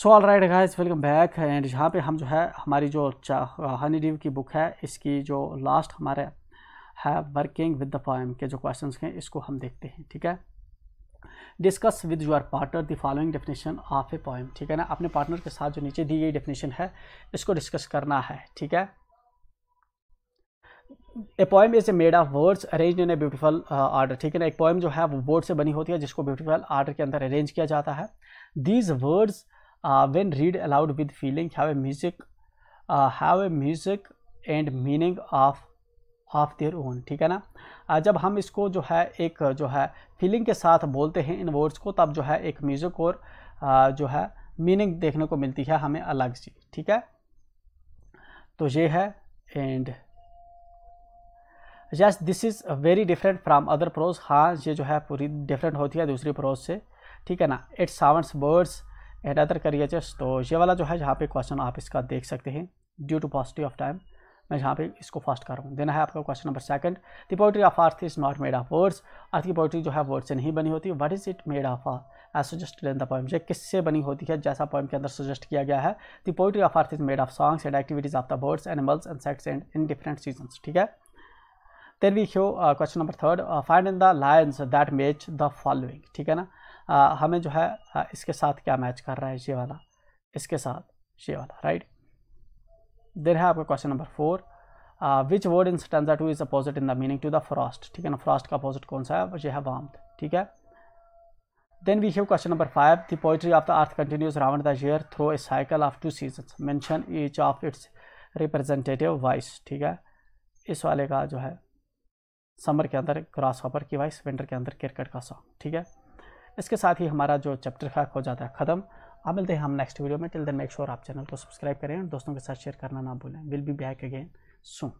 so all right guys welcome back and यहाँ पे हम जो है हमारी जो हनी डीव की बुक है इसकी जो लास्ट हमारे है वर्किंग विद द पॉइम के जो क्वेश्चन हैं इसको हम देखते हैं ठीक है discuss with your partner the following definition of a poem ठीक है ना अपने पार्टनर के साथ जो नीचे दी गई डेफिनेशन है इसको डिस्कस करना है ठीक है a poem is a made of words arrange in a beautiful order ठीक है ना एक पॉइम जो है वो वर्ड से बनी होती है जिसको ब्यूटीफुल आर्डर के अंदर अरेंज किया जाता है these words uh, when read aloud with feeling have a music uh, have a music and meaning of of their own ठीक है ना uh, जब हम इसको जो है एक जो है फीलिंग के साथ बोलते हैं इन वर्ड्स को तब जो है एक म्यूज़िक और uh, जो है मीनिंग देखने को मिलती है हमें अलग सी ठीक है तो ये है and yes this is very different from other prose हाँ ये जो है पूरी डिफरेंट होती है दूसरी प्रोज से ठीक है ना it's sounds words and other creatures तो ये वाला जो है जहाँ पे क्वेश्चन आप इसका देख सकते हैं due to positive of time मैं जहाँ पे इसको फास्ट कर रहा हूँ देना है आपका question number second the poetry of earth is not made of words earth की पोइट्री जो है वर्ड से नहीं बनी होती what is it made of as suggested in the poem ये किससे बनी होती है जैसा पॉइम के अंदर सजेस्ट किया गया है the poetry of earth is made of songs and activities of the birds animals insects and in different season ठीक है then we have question number third find in the lines that match the following ठीक है ना हमें जो है इसके साथ क्या मैच कर रहा है ये वाला इसके साथ ये वाला राइट देर है आपका question number four which word in stanza two is opposite in the meaning to the frost ठीक है ना फ्रॉस्ट का अपोजिट कौन सा है यह है वाम्थ ठीक है then we have question number five the poetry of the earth continues round the year through a cycle of two season mention each of its representative voice ठीक है इस वाले का जो है समर के अंदर ग्रास हॉपर की वाइस विंटर के अंदर क्रिकेट का सॉन्ग ठीक है इसके साथ ही हमारा जो चैप्टर का हो जाता है ख़त्म आप मिलते हैं हम नेक्स्ट वीडियो में टिल देन मेक श्योर आप चैनल को सब्सक्राइब करें और दोस्तों के साथ शेयर करना ना भूलें will be back again soon